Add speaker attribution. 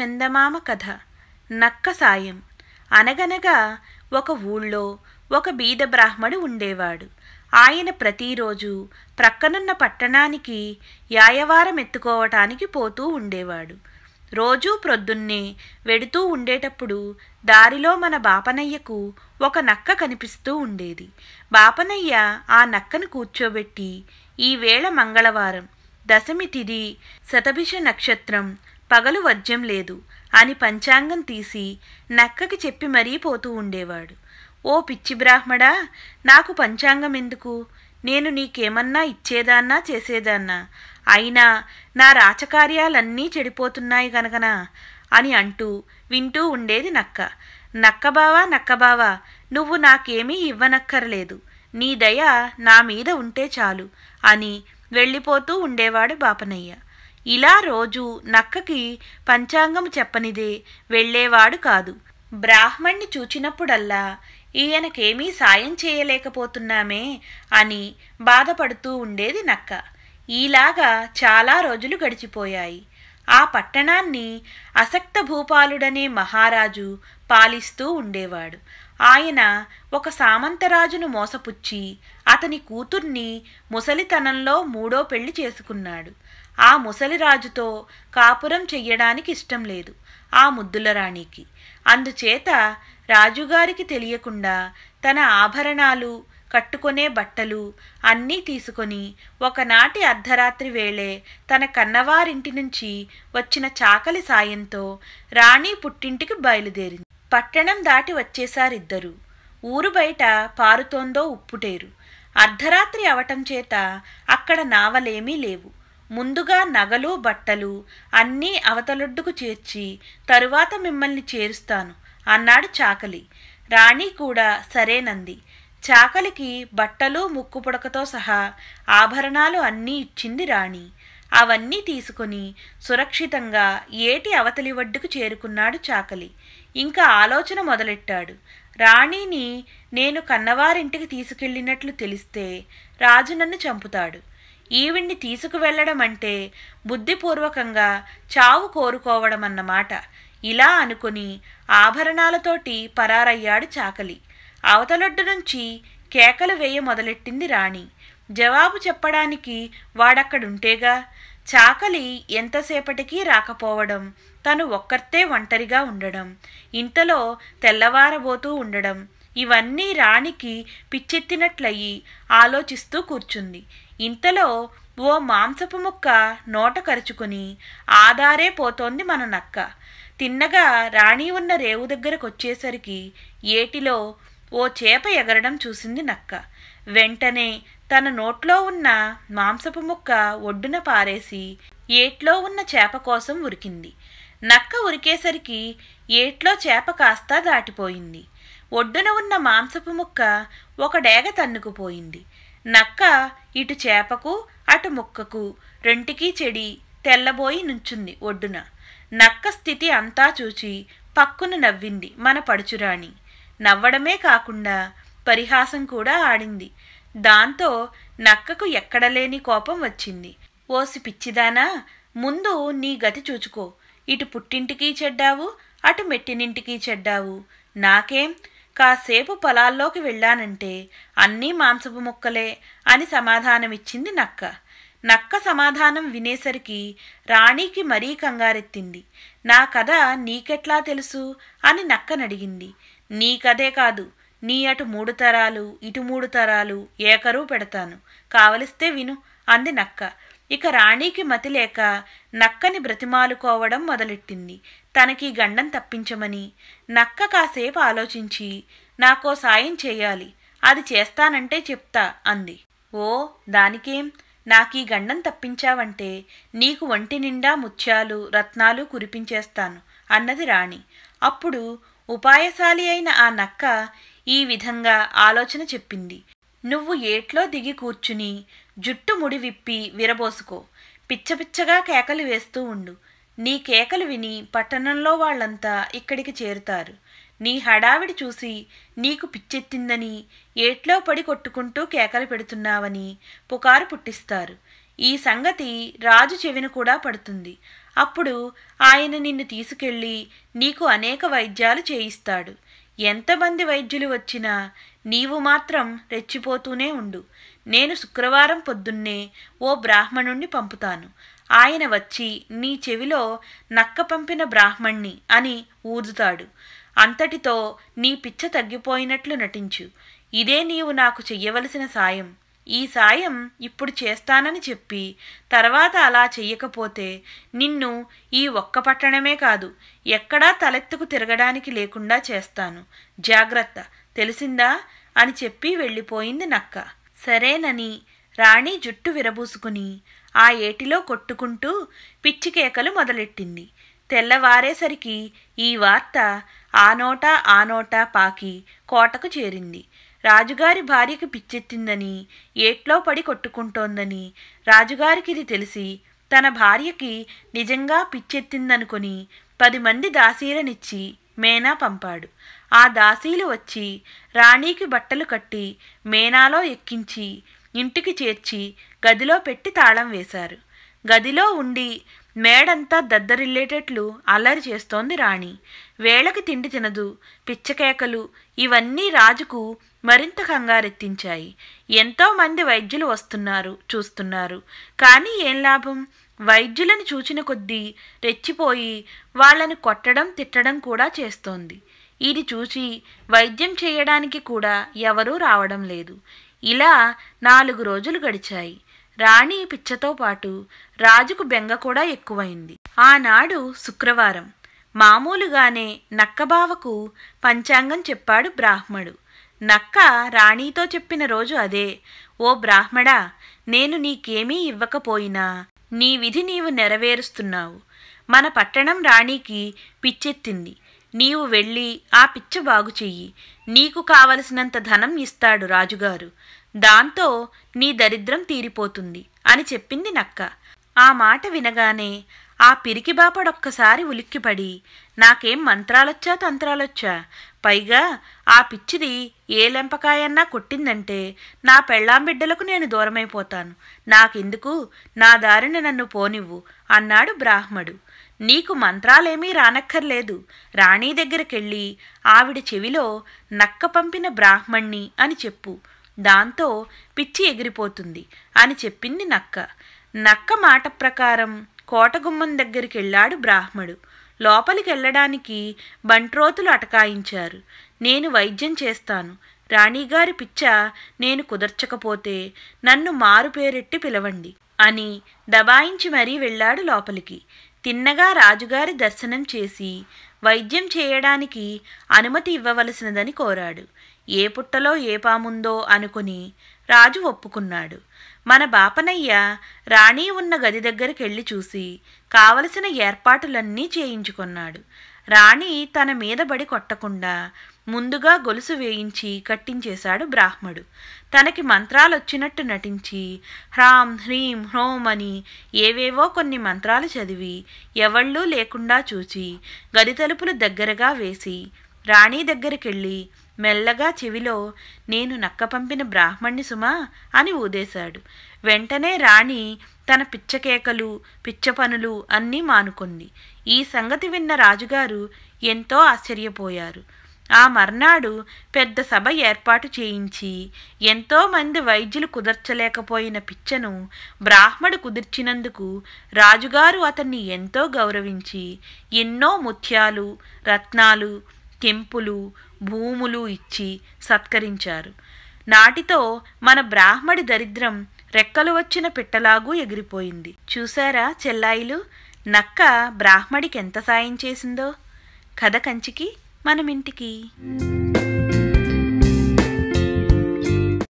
Speaker 1: చందమామ కథ నక్క సాయం అనగనగా ఒక ఊళ్ళో ఒక బీద బ్రాహ్మడు ఉండేవాడు ఆయన ప్రతిరోజు ప్రక్కనున్న పట్టణానికి యాయవారం ఎత్తుకోవటానికి పోతూ ఉండేవాడు రోజూ ప్రొద్దున్నే వెడుతూ ఉండేటప్పుడు దారిలో మన బాపనయ్యకు ఒక నక్క కనిపిస్తూ ఉండేది బాపనయ్య ఆ నక్కను కూర్చోబెట్టి ఈవేళ మంగళవారం దశమి తిది శతభిష నక్షత్రం పగలు వజ్యం లేదు అని పంచాంగం తీసి నక్కకి చెప్పి మరీ పోతూ ఉండేవాడు ఓ పిచ్చి బ్రాహ్మడా నాకు పంచాంగం ఎందుకు నేను నీకేమన్నా ఇచ్చేదాన్నా చేసేదాన్నా అయినా నా రాచకార్యాలన్నీ చెడిపోతున్నాయి గనగనా అని అంటూ వింటూ ఉండేది నక్క నక్కబావా నక్కబావా నువ్వు నాకేమీ ఇవ్వనక్కర్లేదు నీ దయ నా మీద ఉంటే చాలు అని వెళ్ళిపోతూ ఉండేవాడు బాపనయ్య ఇలా రోజు నక్కకి పంచాంగం చెప్పనిదే వెళ్ళేవాడు కాదు బ్రాహ్మణ్ణి చూచినప్పుడల్లా ఈయనకేమీ సాయం చేయలేకపోతున్నామే అని బాధపడుతూ ఉండేది నక్క ఈలాగా చాలా రోజులు గడిచిపోయాయి ఆ పట్టణాన్ని అసక్త భూపాలుడనే మహారాజు పాలిస్తూ ఉండేవాడు ఆయన ఒక సామంతరాజును మోసపుచ్చి అతని కూతుర్ని ముసలితనంలో మూడో పెళ్లి చేసుకున్నాడు ఆ ముసలిరాజుతో కాపురం చెయ్యడానికి ఇష్టం లేదు ఆ ముద్దుల రాణికి అందుచేత రాజుగారికి తెలియకుండా తన ఆభరణాలు కట్టుకునే బట్టలు అన్నీ తీసుకొని ఒకనాటి అర్ధరాత్రి వేళే తన కన్నవారింటి నుంచి వచ్చిన చాకలి సాయంతో రాణి పుట్టింటికి బయలుదేరింది పట్టణం దాటి వచ్చేశారిద్దరూ ఊరు బయట పారుతోందో ఉప్పుటేరు అర్ధరాత్రి అవటం చేత అక్కడ నావలేమీ లేవు ముందుగా నగలు బట్టలు అన్నీ అవతలొడ్డుకు చేర్చి తరువాత మిమ్మల్ని చేరుస్తాను అన్నాడు చాకలి రాణి కూడా సరేనంది చాకలికి బట్టలు ముక్కుపుడకతో సహా ఆభరణాలు అన్నీ ఇచ్చింది రాణి అవన్నీ తీసుకుని సురక్షితంగా ఏటి అవతలి ఒడ్డుకు చేరుకున్నాడు చాకలి ఇంకా ఆలోచన మొదలెట్టాడు రాణిని నేను కన్నవారింటికి తీసుకెళ్ళినట్లు తెలిస్తే రాజు నన్ను చంపుతాడు ఈవిడ్ని తీసుకువెళ్ళడం అంటే బుద్ధిపూర్వకంగా చావు కోరుకోవడం అన్నమాట ఇలా అనుకుని ఆభరణాలతోటి పరారయ్యాడు చాకలి అవతలొడ్డు నుంచి కేకలు వేయ మొదలెట్టింది రాణి జవాబు చెప్పడానికి వాడక్కడుంటేగా చాకలి ఎంతసేపటికి రాకపోవడం తను ఒక్కర్తే ఒంటరిగా ఉండడం ఇంతలో తెల్లవారబోతూ ఉండడం ఇవన్నీ రాణికి పిచ్చెత్తినట్లయి ఆలోచిస్తూ కూర్చుంది ఇంతలో ఓ మాంసపు ముక్క నోట కరుచుకుని ఆధారే పోతోంది మన నక్క తిన్నగా రాణి ఉన్న రేవు దగ్గరకు వచ్చేసరికి ఏటిలో ఓ చేప ఎగరడం చూసింది నక్క వెంటనే తన నోట్లో ఉన్న మాంసపు ముక్క ఒడ్డున పారేసి ఏట్లో ఉన్న చేప కోసం ఉరికింది నక్క ఉరికేసరికి ఏట్లో చేప కాస్తా దాటిపోయింది ఒడ్డున ఉన్న మాంసపు ముక్క ఒక డేగ తన్నుకుపోయింది నక్క ఇటు చేపకు అటు ముక్కకు రెంటికీ చెడి తెల్లబోయి నుంచుంది ఒడ్డున నక్క స్థితి అంతా చూచి పక్కున నవ్వింది మన పడుచురాణి నవ్వడమే కాకుండా పరిహాసం కూడా ఆడింది దాంతో నక్కకు ఎక్కడలేని కోపం వచ్చింది ఓసి పిచ్చిదానా ముందు నీ గతి చూచుకో ఇటు పుట్టింటికీ చెడ్డావు అటు మెట్టినింటికీ చెడ్డావు నాకేం కాసేపు పొలాల్లోకి వెళ్ళానంటే అన్నీ మాంసపు ముక్కలే అని సమాధానమిచ్చింది నక్క నక్క సమాధానం వినేసరికి రాణికి మరీ కంగారెత్తింది నా కథ నీకెట్లా తెలుసు అని నక్కనడిగింది నీ కథే కాదు నీ అటు మూడు తరాలు ఇటు మూడు తరాలు ఏకరూ పెడతాను కావలిస్తే విను అంది నక్క ఇక రాణికి మతి లేక నక్కని బ్రతిమాలుకోవడం మొదలెట్టింది తనకి గండం తప్పించమని నక్క కాసేపు ఆలోచించి నాకో సాయం చేయాలి అది చేస్తానంటే చెప్తా అంది ఓ దానికేం నాకీ గండం తప్పించావంటే నీకు ఒంటి నిండా ముత్యాలు రత్నాలు కురిపించేస్తాను అన్నది రాణి అప్పుడు ఉపాయశాలి అయిన ఆ నక్క ఈ విధంగా ఆలోచన చెప్పింది నువ్వు ఏట్లో దిగి కూర్చుని జుట్టు ముడి విప్పి విరబోసుకో పిచ్చపిచ్చగా కేకలు వేస్తూ ఉండు నీ కేకలు విని పట్టణంలో వాళ్ళంతా ఇక్కడికి చేరుతారు నీ హడావిడి చూసి నీకు పిచ్చెత్తిందని ఏట్లో పడి కొట్టుకుంటూ కేకలు పెడుతున్నావని పుకారు పుట్టిస్తారు ఈ సంగతి రాజు చెవిన కూడా పడుతుంది అప్పుడు ఆయన నిన్ను తీసుకెళ్ళి నీకు అనేక వైద్యాలు చేయిస్తాడు ఎంతమంది వైద్యులు వచ్చినా నీవు మాత్రం రెచ్చిపోతూనే ఉండు నేను శుక్రవారం పొద్దున్నే ఓ బ్రాహ్మణుణ్ణి పంపుతాను ఆయన వచ్చి నీ చెవిలో నక్క పంపిన బ్రాహ్మణ్ణి అని ఊదుతాడు అంతటితో నీ పిచ్చ తగ్గిపోయినట్లు నటించు ఇదే నీవు నాకు చెయ్యవలసిన సాయం ఈ సాయం ఇప్పుడు చేస్తానని చెప్పి తర్వాత అలా చెయ్యకపోతే నిన్ను ఈ ఒక్క పట్టణమే కాదు ఎక్కడా తలెత్తుకు తిరగడానికి లేకుండా చేస్తాను జాగ్రత్త తెలిసిందా అని చెప్పి వెళ్ళిపోయింది నక్క సరేనని రాణి జుట్టు విరబూసుకుని ఆ ఏటిలో కొట్టుకుంటూ పిచ్చికేకలు మొదలెట్టింది తెల్లవారేసరికి ఈ వార్త ఆనోటా ఆనోటా పాకి కోటకు చేరింది రాజుగారి భార్యకి పిచ్చెత్తిందని ఏట్లో పడి కొట్టుకుంటోందని రాజుగారికి ఇది తెలిసి తన భార్యకి నిజంగా పిచ్చెత్తిందనుకుని పది మంది దాసీలనిచ్చి మేనా పంపాడు ఆ దాసీలు వచ్చి రాణీకి బట్టలు కట్టి మేనాలో ఎక్కించి ఇంటికి చేర్చి గదిలో పెట్టి తాళం వేశారు గదిలో ఉండి మేడంతా దద్దరిల్లేటట్లు అల్లరి చేస్తోంది రాణి వేళకి తిండి తినదు పిచ్చకేకలు ఇవన్నీ రాజుకు మరింత కంగారెత్తించాయి ఎంతోమంది వైద్యులు వస్తున్నారు చూస్తున్నారు కానీ ఏం లాభం వైద్యులను చూచిన కొద్దీ రెచ్చిపోయి వాళ్ళని కొట్టడం తిట్టడం కూడా చేస్తోంది ఇది చూసి వైద్యం చేయడానికి కూడా ఎవరూ రావడం లేదు ఇలా నాలుగు రోజులు గడిచాయి రాణి పిచ్చతో పాటు రాజుకు బెంగ కూడా ఎక్కువైంది ఆనాడు శుక్రవారం మామూలుగానే నక్కబావకు పంచాంగం చెప్పాడు బ్రాహ్మడు నక్క రాణితో చెప్పిన రోజు అదే ఓ బ్రాహ్మడా నేను నీకేమీ ఇవ్వకపోయినా నీ విధి నీవు నెరవేరుస్తున్నావు మన పట్టణం రాణికి పిచ్చెత్తింది నీవు వెళ్ళి ఆ పిచ్చి బాగు చెయ్యి నీకు కావలసినంత ధనం ఇస్తాడు రాజుగారు దాంతో నీ దరిద్రం తీరిపోతుంది అని చెప్పింది నక్క ఆ మాట వినగానే ఆ పిరికిబాపడొక్కసారి ఉలిక్కిపడి నాకేం మంత్రాలొచ్చా తంత్రాలొచ్చా పైగా ఆ పిచ్చిది ఏ లెంపకాయన్నా కొట్టిందంటే నా పెళ్ళాంబిడ్డలకు నేను దూరమైపోతాను నాకెందుకు నా దారిని నన్ను పోనివ్వు అన్నాడు బ్రాహ్మడు నీకు మంత్రాలేమీ రానక్కర్లేదు రాణీ దగ్గరకెళ్ళి ఆవిడ చెవిలో నక్క పంపిన బ్రాహ్మణ్ణి అని చెప్పు దాంతో పిచ్చి ఎగిరిపోతుంది అని చెప్పింది నక్క నక్క మాట ప్రకారం కోటగుమ్మం దగ్గరికెళ్ళాడు బ్రాహ్మడు లోపలికెళ్లడానికి బంట్రోతులు అటకాయించారు నేను వైద్యం చేస్తాను రాణిగారి పిచ్చ నేను కుదర్చకపోతే నన్ను మారు పేరెట్టి పిలవండి అని దబాయించి మరీ వెళ్ళాడు లోపలికి తిన్నగా రాజుగారి దర్శనం చేసి వైద్యం చేయడానికి అనుమతి ఇవ్వవలసినదని కోరాడు ఏ పుట్టలో ఏ పాముందో అనుకుని రాజు ఒప్పుకున్నాడు మన బాపనయ్య రాణి ఉన్న గది దగ్గరికి వెళ్ళి చూసి కావలసిన ఏర్పాటులన్నీ చేయించుకున్నాడు రాణి తన మీద బడి కొట్టకుండా ముందుగా గొలుసు వేయించి కట్టించేశాడు బ్రాహ్మడు తనకి మంత్రాలొచ్చినట్టు నటించి హ్రాం హ్రీం హ్రోం అని ఏవేవో కొన్ని మంత్రాలు చదివి ఎవళ్ళూ లేకుండా చూచి గది తలుపులు దగ్గరగా వేసి రాణి దగ్గరికెళ్ళి మెల్లగా చెవిలో నేను నక్క పంపిన బ్రాహ్మణ్ణి సుమా అని ఊదేశాడు వెంటనే రాణి తన పిచ్చకేకలు పిచ్చపనులు అన్నీ మానుకుంది ఈ సంగతి విన్న రాజుగారు ఎంతో ఆశ్చర్యపోయారు ఆ మర్నాడు పెద్ద సభ ఏర్పాటు చేయించి ఎంతోమంది వైద్యులు కుదర్చలేకపోయిన పిచ్చను బ్రాహ్మడు కుదిర్చినందుకు రాజుగారు అతన్ని ఎంతో గౌరవించి ఎన్నో ముత్యాలు రత్నాలు కెంపులు భూములు ఇచ్చి సత్కరించారు నాటితో మన బ్రాహ్మడి దరిద్రం రెక్కలు వచ్చిన పిట్టలాగూ ఎగిరిపోయింది చూశారా చెల్లాయిలు నక్క బ్రాహ్మడికి ఎంత సాయం చేసిందో కథ కంచికి మనమింటికి